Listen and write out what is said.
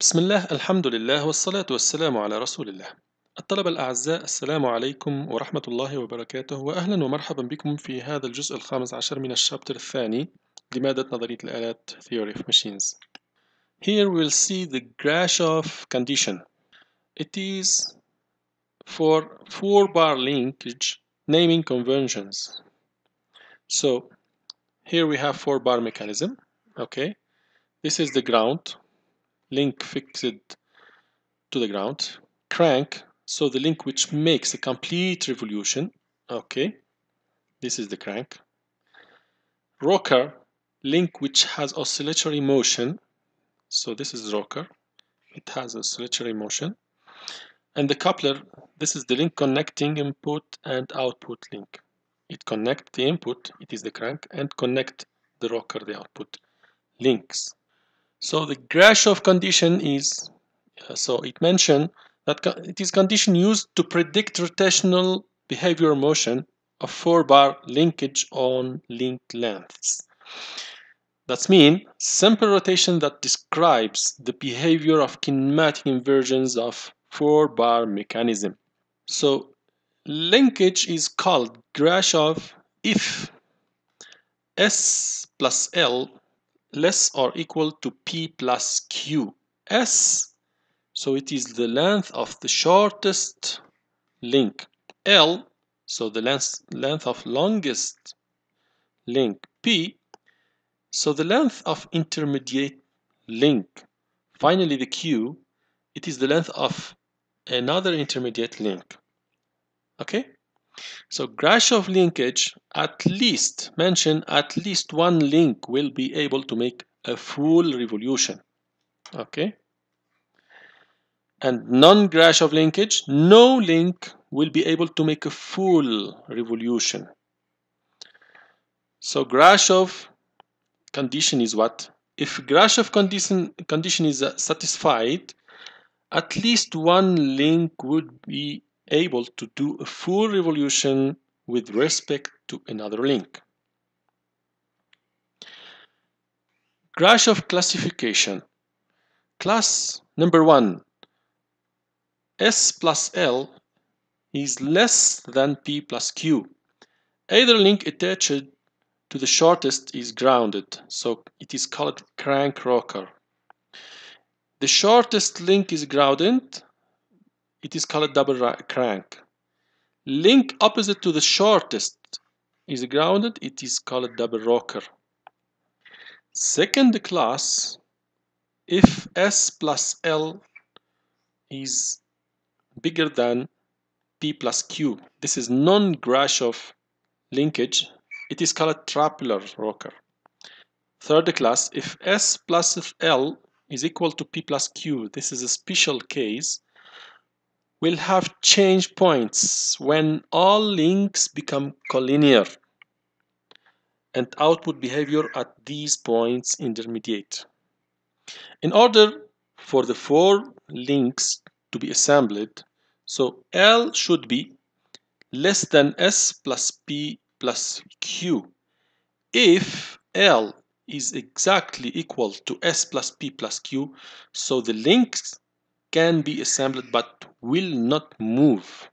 بسم الله الحمد لله والصلاة والسلام على رسول الله الطلبة الأعزاء السلام عليكم ورحمة الله وبركاته وأهلا ومرحبا بكم في هذا الجزء الخامس عشر من الشابتر الثاني لمادة نظرية الآلات Theory of Machines Here we'll see the Grashof condition It is for four bar linkage naming conventions So here we have four bar mechanism okay this is the ground link fixed to the ground. Crank, so the link which makes a complete revolution. Okay, this is the crank. Rocker, link which has oscillatory motion. So this is rocker. It has oscillatory motion. And the coupler, this is the link connecting input and output link. It connects the input, it is the crank, and connect the rocker, the output links. So the Grashof condition is, uh, so it mentioned that it is condition used to predict rotational behavior motion of four bar linkage on linked lengths. That's mean simple rotation that describes the behavior of kinematic inversions of four bar mechanism. So linkage is called Grashof if S plus L less or equal to P plus Q S. So it is the length of the shortest link L. So the length, length of longest link P. So the length of intermediate link. Finally the Q, it is the length of another intermediate link. Okay? So Grashov linkage at least, mention at least one link will be able to make a full revolution. Okay. And non-Grashov linkage, no link will be able to make a full revolution. So Grashof condition is what? If Grashof condition, condition is satisfied, at least one link would be able to do a full revolution with respect to another link. Crash of classification. Class number one, S plus L is less than P plus Q. Either link attached to the shortest is grounded, so it is called crank rocker. The shortest link is grounded it is called double crank. Link opposite to the shortest is grounded, it is called double rocker. Second class, if S plus L is bigger than P plus Q, this is non-Grashof linkage, it is called trapezoidal rocker. Third class, if S plus L is equal to P plus Q, this is a special case, will have change points when all links become collinear and output behavior at these points intermediate. In order for the four links to be assembled, so L should be less than S plus P plus Q if L is exactly equal to S plus P plus Q, so the links can be assembled but will not move